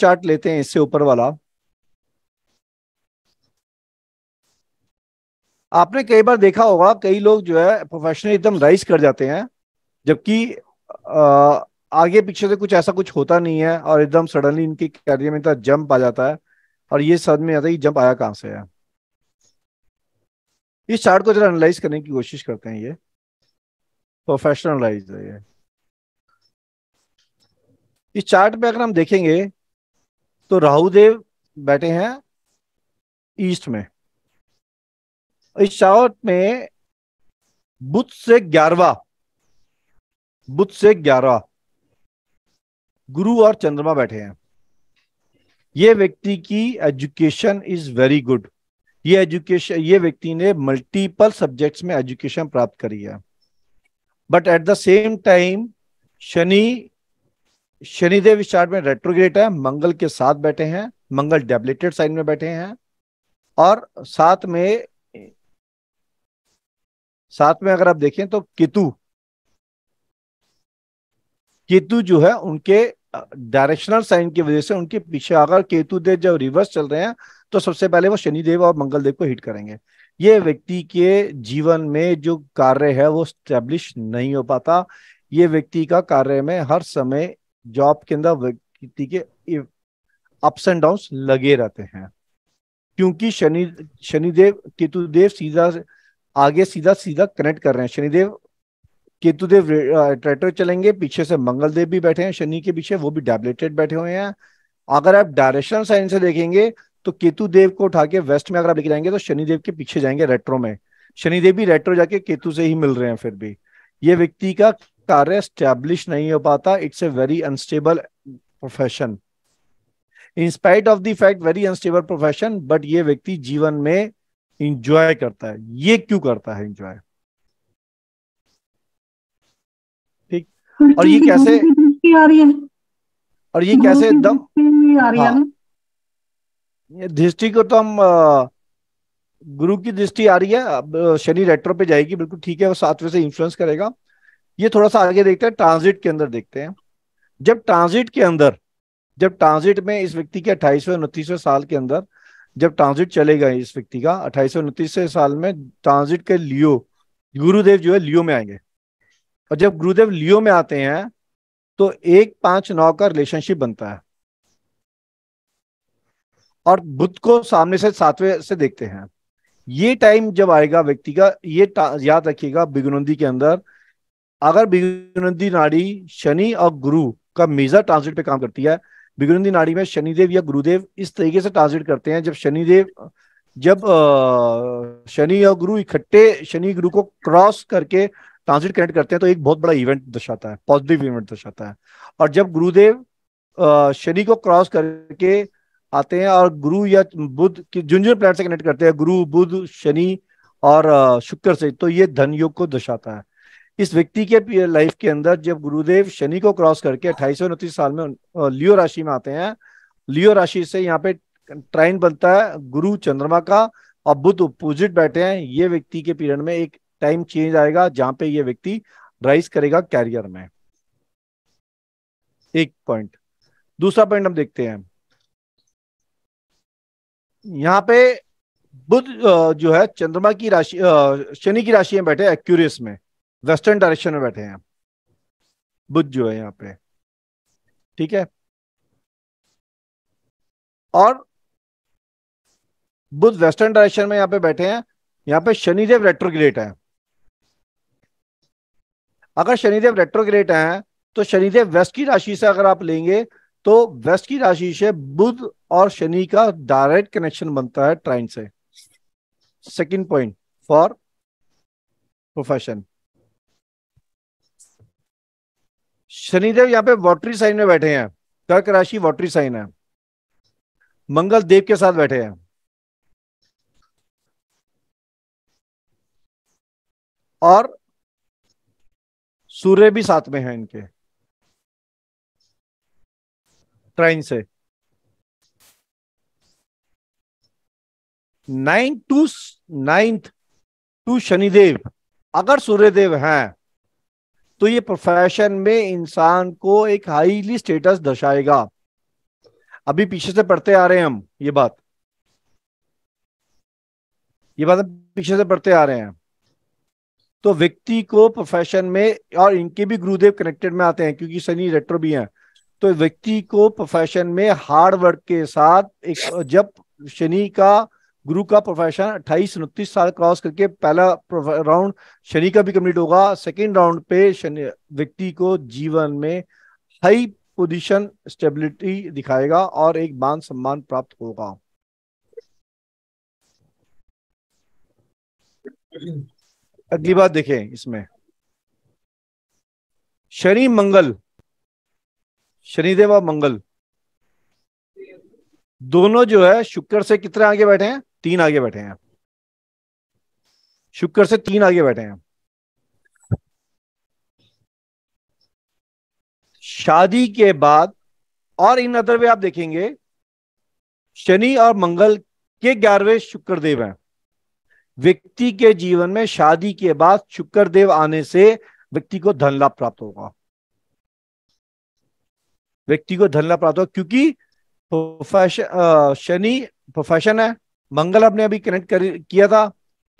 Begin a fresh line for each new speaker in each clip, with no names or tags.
Chart लेते हैं इससे ऊपर वाला आपने कई बार देखा होगा कई लोग जो है प्रोफेशनल एकदम राइज कर जाते हैं जबकि आगे पीछे से कुछ ऐसा कुछ होता नहीं है और एकदम सडनली इनके कैरियर में जंप आ जाता है और ये समझ में आता है जंप आया कहां से है इस चार्ट को जरा एनालाइज करने की कोशिश करते हैं ये प्रोफेशनलाइज है ये इस चार्ट पे अगर हम देखेंगे तो देव बैठे हैं ईस्ट में इस चावट में बुध से ग्यारवा बुध से ग्यारवा गुरु और चंद्रमा बैठे हैं ये व्यक्ति की एजुकेशन इज वेरी गुड ये एजुकेशन ये व्यक्ति ने मल्टीपल सब्जेक्ट्स में एजुकेशन प्राप्त करी है but at the same time Shani Shanidev इस चार्ट में रेट्रोग्रेट है मंगल के साथ बैठे हैं मंगल डेबलेटेड साइन में बैठे हैं और साथ में साथ में अगर आप देखें तो केतु केतु जो है उनके डायरेक्शनल साइन की वजह से उनके पीछे अगर केतु देव जब रिवर्स चल रहे हैं तो सबसे पहले वो शनिदेव और मंगल देव को हिट करेंगे ये व्यक्ति के जीवन में जो कार्य है वो स्टेब्लिश नहीं हो पाता ये व्यक्ति का कार्य में हर समय जॉब के अंदर अप्स एंड डाउन लगे रहते हैं क्योंकि शनि शनिदेव केतुदेव सीधा आगे सीधा सीधा कनेक्ट कर रहे हैं शनिदेव केतुदेव ट्रैक्टर चलेंगे पीछे से मंगलदेव भी बैठे हैं शनि के पीछे वो भी डेबलेटेड बैठे हुए हैं अगर आप डायरेक्शनल साइन से देखेंगे तो केतुदेव को उठा के वेस्ट में अगर आप लेके जाएंगे तो शनिदेव के पीछे जाएंगे रेट्रो में शनिदेव भी रेट्रो जाके केतु से ही मिल रहे हैं फिर भी ये व्यक्ति का कार्य स्टैब्लिश नहीं हो पाता it's a very unstable profession in spite of the fact very unstable profession but ये व्यक्ति जीवन में इंजॉय करता है ये क्यों करता है इंजॉय ठीक और ये कैसे और ये कैसे एकदम हाँ। दृष्टि को तो हम गुरु की दृष्टि आ रही है अब शनि रेट्रो पे जाएगी बिल्कुल ठीक है वो सातवें से इन्फ्लुएंस करेगा ये थोड़ा सा आगे देखते हैं ट्रांजिट के अंदर देखते हैं जब ट्रांजिट के अंदर जब ट्रांजिट में इस व्यक्ति के अट्ठाईसवें उनतीसवें साल के अंदर जब ट्रांजिट चलेगा इस व्यक्ति का अट्ठाईसवें उनतीसवें साल में ट्रांजिट के लियो गुरुदेव जो है लियो में आएंगे और जब गुरुदेव लियो में आते हैं तो एक पांच नौ का रिलेशनशिप बनता है और बुद्ध को सामने से सातवें से देखते हैं ये टाइम जब आएगा व्यक्ति का ये याद रखिएगा बिगनौंदी के अंदर अगर बिगुनंदी नाड़ी शनि और गुरु का मेजर ट्रांसिट पे काम करती है बिगुनंदी नाड़ी में शनिदेव या गुरुदेव इस तरीके से ट्रांसिट करते हैं जब शनिदेव जब शनि और गुरु इकट्ठे शनि गुरु को क्रॉस करके ट्रांसिट कनेक्ट करते हैं तो एक बहुत बड़ा इवेंट दर्शाता है पॉजिटिव इवेंट दर्शाता है और जब गुरुदेव शनि को क्रॉस करके आते हैं और गुरु या बुद्ध के जिन प्लेट से कनेक्ट करते हैं गुरु बुध शनि और शुक्र से तो ये धन योग को दर्शाता है इस व्यक्ति के लाइफ के अंदर जब गुरुदेव शनि को क्रॉस करके अट्ठाईस उनतीस साल में लियो राशि में आते हैं लियो राशि से यहाँ पे ट्राइन बनता है गुरु चंद्रमा का और बुद्ध अपोजिट बैठे हैं ये व्यक्ति के पीरियड में एक टाइम चेंज आएगा जहां पे ये व्यक्ति राइज करेगा कैरियर में एक पॉइंट दूसरा पॉइंट हम देखते हैं यहाँ पे बुद्ध जो है चंद्रमा की राशि शनि की राशि में बैठे एक्यूरियस में वेस्टर्न डायरेक्शन में बैठे हैं बुद्ध जो है यहाँ पे ठीक है और बुद्ध वेस्टर्न डायरेक्शन में यहाँ पे बैठे हैं यहाँ पे शनिदेव रेट्रोग्रेट है अगर शनिदेव रेट्रोग्रेट है तो शनिदेव वेस्ट की राशि से अगर आप लेंगे तो वेस्ट की राशि से बुद्ध और शनि का डायरेक्ट कनेक्शन बनता है ट्राइन से second point for profession Shanidev यहाँ पे वॉटरी साइन में बैठे हैं कर्क राशि वॉटरी साइन है मंगल देव के साथ बैठे हैं और सूर्य भी साथ में है इनके ट्राइन से nine to ninth to Shanidev अगर सूर्यदेव हैं तो ये प्रोफेशन में इंसान को एक हाईली स्टेटस दर्शाएगा अभी पीछे से पढ़ते आ रहे हैं हम ये बात ये बात हम पीछे से पढ़ते आ रहे हैं तो व्यक्ति को प्रोफेशन में और इनके भी गुरुदेव कनेक्टेड में आते हैं क्योंकि शनि रेट्रो भी हैं तो व्यक्ति को प्रोफेशन में हार्ड वर्क के साथ एक जब शनि का गुरु का प्रोफेशन अट्ठाईस उनतीस साल क्रॉस करके पहला राउंड शनि का भी कम्प्लीट होगा सेकेंड राउंड पे शनि व्यक्ति को जीवन में हाई पोजीशन स्टेबिलिटी दिखाएगा और एक मान सम्मान प्राप्त होगा अगली बात देखें इसमें शनि मंगल शनिदेव और मंगल दोनों जो है शुक्र से कितने आगे बैठे हैं तीन आगे बैठे हैं शुक्र से तीन आगे बैठे हैं शादी के बाद और इन अदर वे आप देखेंगे शनि और मंगल के ग्यारहवें शुक्रदेव हैं व्यक्ति के जीवन में शादी के बाद शुक्रदेव आने से व्यक्ति को धन लाभ प्राप्त होगा व्यक्ति को धन लाभ प्राप्त होगा क्योंकि प्रोफेशन शनि प्रोफेशन है मंगल आपने अभी कनेक्ट कर किया था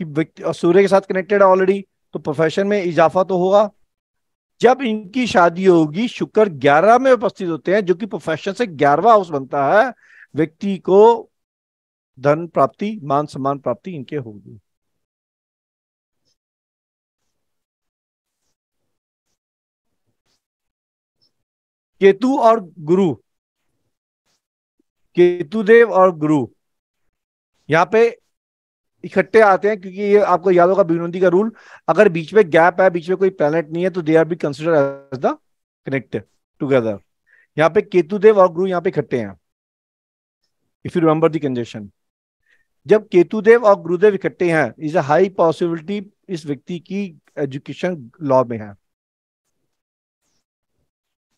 कि सूर्य के साथ कनेक्टेड है ऑलरेडी तो प्रोफेशन में इजाफा तो होगा जब इनकी शादी होगी शुक्र ग्यारह में उपस्थित होते हैं जो कि प्रोफेशन से ग्यारहवा हाउस बनता है व्यक्ति को धन प्राप्ति मान सम्मान प्राप्ति इनके होगी केतु और गुरु केतु देव और गुरु यहाँ पे इकट्ठे आते हैं क्योंकि ये आपको याद होगा बिनोदी का रूल अगर बीच में गैप है बीच में कोई प्लेनेट नहीं है तो they are be consider as the connect together यहाँ पे केतुदेव और गुरु यहाँ पे इकट्ठे हैं if you remember the conjunction जब केतुदेव और गुरुदेव इकट्ठे हैं इज अ हाई पॉसिबिलिटी इस व्यक्ति की एजुकेशन लॉ में है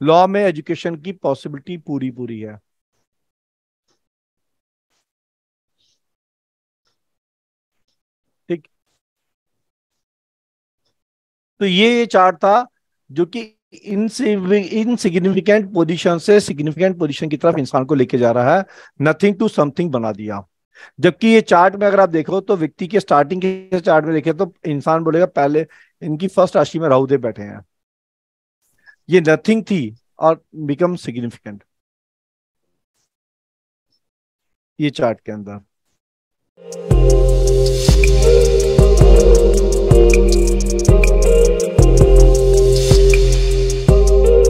लॉ में एजुकेशन की पॉसिबिलिटी पूरी पूरी है तो ये चार्ट था जो कि इन सिग्निफिकेंट पोजिशन से सिग्निफिकेंट पोजिशन की तरफ इंसान को लेके जा रहा है नथिंग टू समथिंग बना दिया जबकि ये चार्ट में अगर आप देखो तो व्यक्ति के स्टार्टिंग के चार्ट में देखे तो इंसान बोलेगा पहले इनकी फर्स्ट राशि में राहुदेव बैठे हैं ये नथिंग थी और बिकम सिग्निफिकेंट ये चार्ट के अंदर